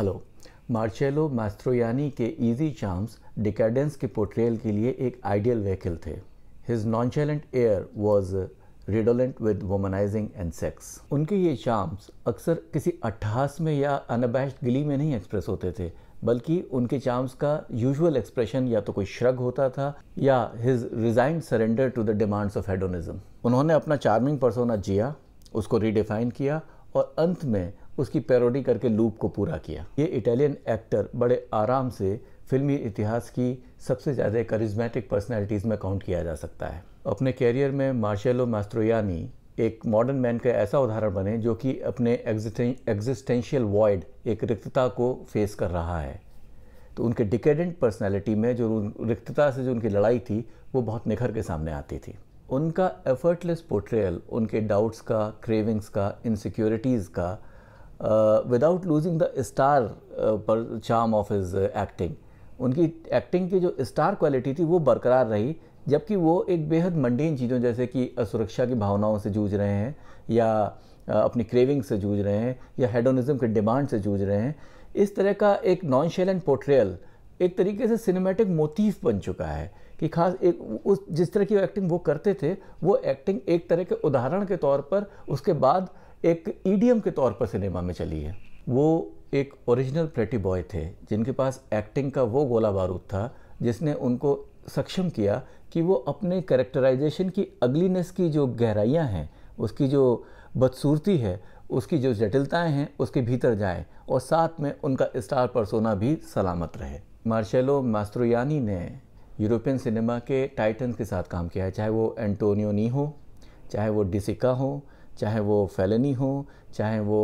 hello मार्चेलो मास्त्रोयानी के easy charms डिकेडेंस के portrayal के लिए एक आइडियल व्हीकल थे his chalant air was redolent with womanizing and sex उनके ये चार्म्स अक्सर किसी अट्ठास में या अनबैश गिली में नहीं एक्सप्रेस होते थे बल्कि उनके चार्म्स का यूजुअल एक्सप्रेशन या तो कोई श्रग होता था या his resigned surrender to the demands of hedonism उन्होंने अपना चार्मिंग पर्सोना जिया उसको रिडिफाइन किया और अंत में उसकी पैरोडी करके लूप को पूरा किया ये इटालियन एक्टर बड़े आराम से फिल्मी इतिहास की सबसे ज़्यादा करिज्मेटिक पर्सनैलिटीज़ में काउंट किया जा सकता है अपने कैरियर में मार्शेलो मास्ट्रोयानी एक मॉडर्न मैन का ऐसा उदाहरण बने जो कि अपने एग्जिस्टेंशियल वॉइड एक रिक्तता को फेस कर रहा है तो उनके डिकेडेंट पर्सनैलिटी में जो रिक्तता से जो उनकी लड़ाई थी वो बहुत निखर के सामने आती थी उनका एफर्टलेस पोर्ट्रेयल उनके डाउट्स का क्रेविंग्स का इनसिक्योरिटीज़ का विदाउट लूजिंग द स्टार पर चार्म ऑफ इज़ एक्टिंग उनकी एक्टिंग की जो स्टार क्वालिटी थी वो बरकरार रही जबकि वो एक बेहद मंडीन चीज़ों जैसे कि असुरक्षा की भावनाओं से जूझ रहे हैं या अपनी क्रेविंग से जूझ रहे हैं या हेडोनिज्म के डिमांड से जूझ रहे हैं इस तरह का एक नॉन शेलेंट पोर्ट्रेयल एक तरीके से सिनेमेटिक मोतीफ बन चुका है कि खास एक उस जिस तरह की एक्टिंग वो करते थे वो एक्टिंग एक तरह के उदाहरण के तौर पर उसके बाद एक ईडीएम के तौर पर सिनेमा में चली है वो एक ओरिजिनल प्लेटी बॉय थे जिनके पास एक्टिंग का वो गोला बारूद था जिसने उनको सक्षम किया कि वो अपने कैरेक्टराइजेशन की अगलीनेस की जो गहराइयाँ हैं उसकी जो बदसूरती है उसकी जो जटिलताएं हैं उसके भीतर जाएं और साथ में उनका स्टार परसोना भी सलामत रहे मार्शेलो मास्त्रोयानी ने यूरोपियन सिनेमा के टाइटन के साथ काम किया है चाहे वो एंटोनियो नी हो चाहे वो डिसिका हो चाहे वो फैलनी हो चाहे वो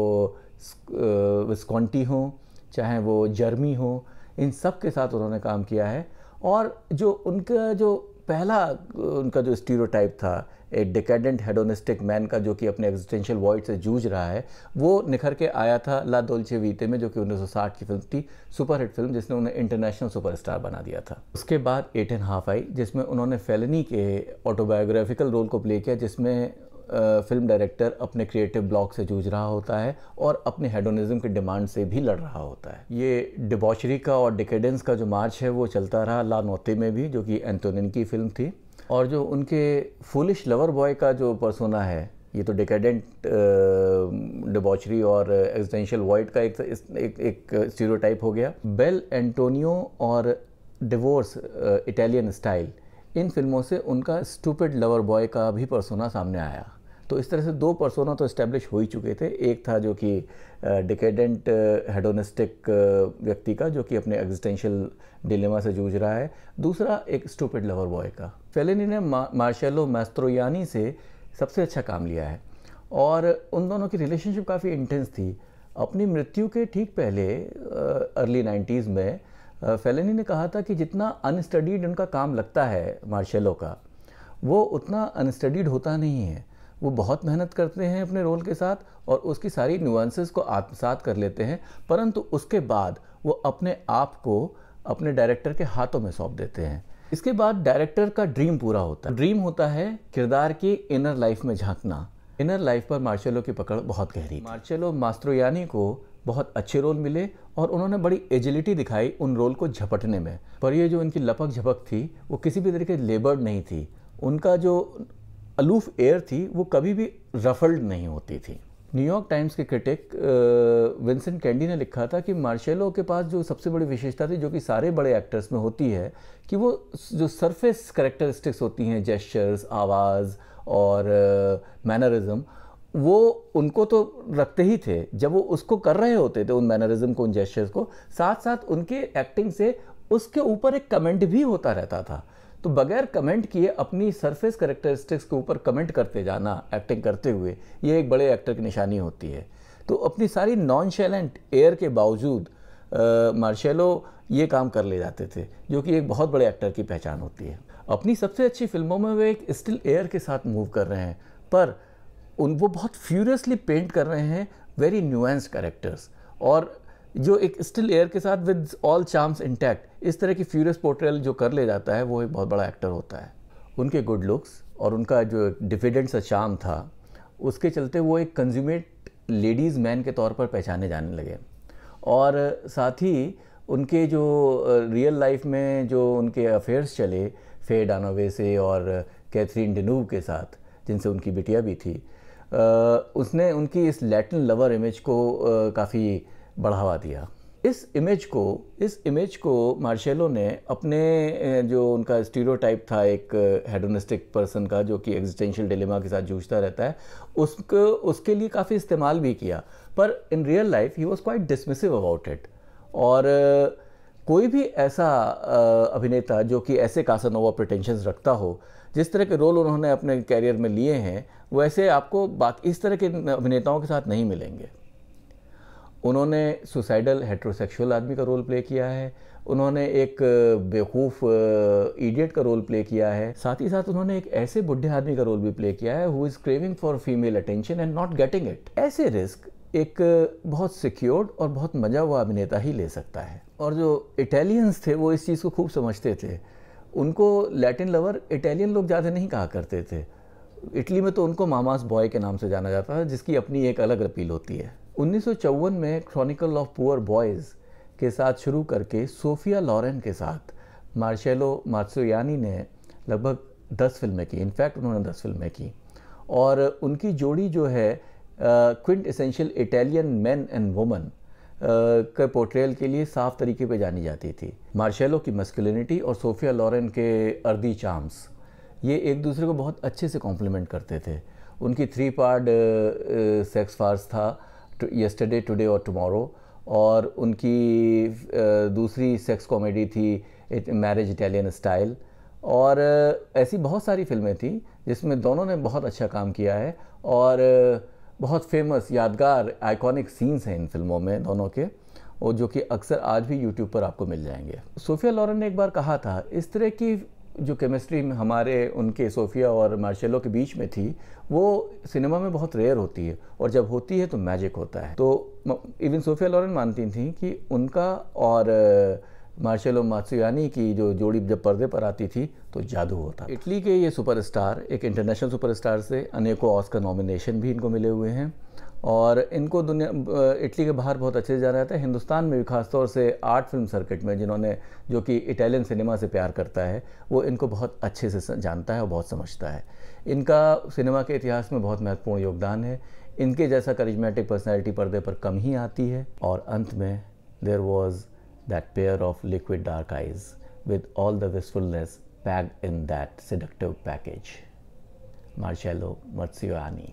विस्कॉन्टी हो चाहे वो जर्मी हो इन सब के साथ उन्होंने काम किया है और जो उनका जो पहला उनका जो स्टीरियोटाइप था एक डिकेडेंट हेडोनिस्टिक मैन का जो कि अपने एग्जिस्टेंशियल वॉइड से जूझ रहा है वो निखर के आया था ला दोलचे वीते में जो कि 1960 की फिल्म थी सुपरहिट फिल्म जिसने उन्हें इंटरनेशनल सुपरस्टार बना दिया था उसके बाद एट एंड हाफ आई जिसमें उन्होंने फेलनी के ऑटोबायोग्राफिकल रोल को प्ले किया जिसमें फिल्म डायरेक्टर अपने क्रिएटिव ब्लॉक से जूझ रहा होता है और अपने हेडोनिज्म के डिमांड से भी लड़ रहा होता है ये डिबॉचरी का और डिकेडेंस का जो मार्च है वो चलता रहा ला नोते में भी जो कि एंटोनिन की फिल्म थी और जो उनके फुलिश लवर बॉय का जो परसोना है ये तो डिकेडेंट डिबॉचरी और एक्सटेंशियल वाइट का एक एक, एक स्टीरियोटाइप हो गया बेल एंटोनियो और डिवोर्स इटालियन स्टाइल इन फिल्मों से उनका स्टूपिड लवर बॉय का भी परसोना सामने आया तो इस तरह से दो परसोना तो इस्टेब्लिश हो ही चुके थे एक था जो कि डिकेडेंट हेडोनिस्टिक व्यक्ति का जो कि अपने एग्जिस्टेंशियल डिलेमा से जूझ रहा है दूसरा एक स्टूपिड लवर बॉय का फेलिनी ने मा, मार्शेलो मैस्त्रोयानी से सबसे अच्छा काम लिया है और उन दोनों की रिलेशनशिप काफ़ी इंटेंस थी अपनी मृत्यु के ठीक पहले अर्ली नाइन्टीज़ में फेलिनी ने कहा था कि जितना अनस्टडीड उनका काम लगता है मार्शलो का वो उतना अनस्टडीड होता नहीं है वो बहुत मेहनत करते हैं अपने रोल के साथ और उसकी सारी न्यूंसेस को आत्मसात कर लेते हैं परंतु उसके बाद वो अपने आप को अपने डायरेक्टर के हाथों में सौंप देते हैं इसके बाद डायरेक्टर का ड्रीम पूरा होता है ड्रीम होता है किरदार की इनर लाइफ में झांकना इनर लाइफ पर मार्शलो की पकड़ बहुत गहरी मार्शलो मास्त्रोयानी को बहुत अच्छे रोल मिले और उन्होंने बड़ी एजिलिटी दिखाई उन रोल को झपटने में पर ये जो इनकी लपक झपक थी वो किसी भी तरीके लेबर्ड नहीं थी उनका जो अलूफ एयर थी वो कभी भी रफल्ड नहीं होती थी न्यूयॉर्क टाइम्स के क्रिटिक विंसेंट कैंडी ने लिखा था कि मार्शेलो के पास जो सबसे बड़ी विशेषता थी जो कि सारे बड़े एक्टर्स में होती है कि वो जो सरफेस करेक्टरिस्टिक्स होती हैं जेस्चर्स आवाज़ और मैनरिज़म वो उनको तो रखते ही थे जब वो उसको कर रहे होते थे उन मैनरिज्म को उन जेस्चर्स को साथ साथ उनके एक्टिंग से उसके ऊपर एक कमेंट भी होता रहता था तो बगैर कमेंट किए अपनी सरफेस करेक्टरिस्टिक्स के ऊपर कमेंट करते जाना एक्टिंग करते हुए ये एक बड़े एक्टर की निशानी होती है तो अपनी सारी नॉन शैलेंट एयर के बावजूद मार्शेलो ये काम कर ले जाते थे जो कि एक बहुत बड़े एक्टर की पहचान होती है अपनी सबसे अच्छी फिल्मों में वे एक स्टिल एयर के साथ मूव कर रहे हैं पर उन वो बहुत फ्यूरियसली पेंट कर रहे हैं वेरी न्यूएंस कैरेक्टर्स और जो एक स्टिल एयर के साथ विद ऑल चार्म्स इंटैक्ट इस तरह की फ्यूरियस पोर्ट्रेल जो कर ले जाता है वो एक बहुत बड़ा एक्टर होता है उनके गुड लुक्स और उनका जो डिफिडेंट सा चार्म था उसके चलते वो एक कंज्यूमेट लेडीज़ मैन के तौर पर पहचाने जाने लगे और साथ ही उनके जो रियल लाइफ में जो उनके अफेयर्स चले फे डानोवे से और कैथरीन डिनूव के साथ जिनसे उनकी बिटिया भी थी उसने उनकी इस लैटिन लवर इमेज को काफ़ी बढ़ावा दिया इस इमेज को इस इमेज को मार्शेलो ने अपने जो उनका स्टीरियोटाइप था एक हेडोनिस्टिक पर्सन का जो कि एग्जिस्टेंशियल डिलेमा के साथ जूझता रहता है उसको उसके लिए काफ़ी इस्तेमाल भी किया पर in real life he was quite dismissive about it और कोई भी ऐसा अभिनेता जो कि ऐसे कासानोवा प्रटेंशन रखता हो जिस तरह के रोल उन्होंने अपने कैरियर में लिए हैं वैसे आपको बाकी इस तरह के अभिनेताओं के साथ नहीं मिलेंगे उन्होंने सुसाइडल हेट्रोसेक्सुअल आदमी का रोल प्ले किया है उन्होंने एक बेवकूफ़ इडियट का रोल प्ले किया है साथ ही साथ उन्होंने एक ऐसे बुढ़े आदमी का रोल भी प्ले किया है who is craving for female attention and not getting it ऐसे रिस्क एक बहुत सिक्योर्ड और बहुत मजा हुआ अभिनेता ही ले सकता है और जो इटालियंस थे वो इस चीज़ को खूब समझते थे उनको लैटिन लवर इटालियन लोग ज़्यादा नहीं कहा करते थे इटली में तो उनको मामास बॉय के नाम से जाना जाता है जिसकी अपनी एक अलग अपील होती है उन्नीस में क्रॉनिकल ऑफ पुअर बॉयज़ के साथ शुरू करके सोफिया लॉरेन के साथ मार्शेलो मार्सोयानी ने लगभग दस फिल्में की इनफैक्ट उन्होंने दस फिल्में की और उनकी जोड़ी जो है quintessential Italian man and woman के पोर्ट्रेल के लिए साफ तरीके पे जानी जाती थी मार्शेलो की मस्कुलिनिटी और सोफिया लॉरेन के अर्दी चाम्स ये एक दूसरे को बहुत अच्छे से कॉम्प्लीमेंट करते थे उनकी थ्री पार्ट सेक्स फार्स था यस्टरडे टुडे और टुमारो और उनकी दूसरी सेक्स कॉमेडी थी मैरिज इटालियन स्टाइल और ऐसी बहुत सारी फिल्में थी जिसमें दोनों ने बहुत अच्छा काम किया है और बहुत फेमस यादगार आइकॉनिक सीन्स हैं इन फिल्मों में दोनों के और जो कि अक्सर आज भी यूट्यूब पर आपको मिल जाएंगे सोफिया लॉरन ने एक बार कहा था इस तरह की जो केमिस्ट्री हमारे उनके सोफिया और मार्शेलो के बीच में थी वो सिनेमा में बहुत रेयर होती है और जब होती है तो मैजिक होता है तो इवन सोफिया लॉरेंस मानती थी कि उनका और मार्शेलो मात्सुयानी की जो जोड़ी जब पर्दे पर आती थी तो जादू होता इटली के ये सुपरस्टार एक इंटरनेशनल सुपरस्टार से अनेकों ऑस्कर नॉमिनेशन भी इनको मिले हुए हैं और इनको दुनिया इटली के बाहर बहुत अच्छे से जाना जाता है हिंदुस्तान में भी खासतौर से आर्ट फिल्म सर्किट में जिन्होंने जो कि इटालियन सिनेमा से प्यार करता है वो इनको बहुत अच्छे से जानता है और बहुत समझता है इनका सिनेमा के इतिहास में बहुत महत्वपूर्ण योगदान है इनके जैसा करिज्मेटिक पर्सनैलिटी पर्दे पर कम ही आती है और अंत में there was that pair of liquid dark eyes with all the wistfulness packed in that seductive package Marcello मर्सियोनी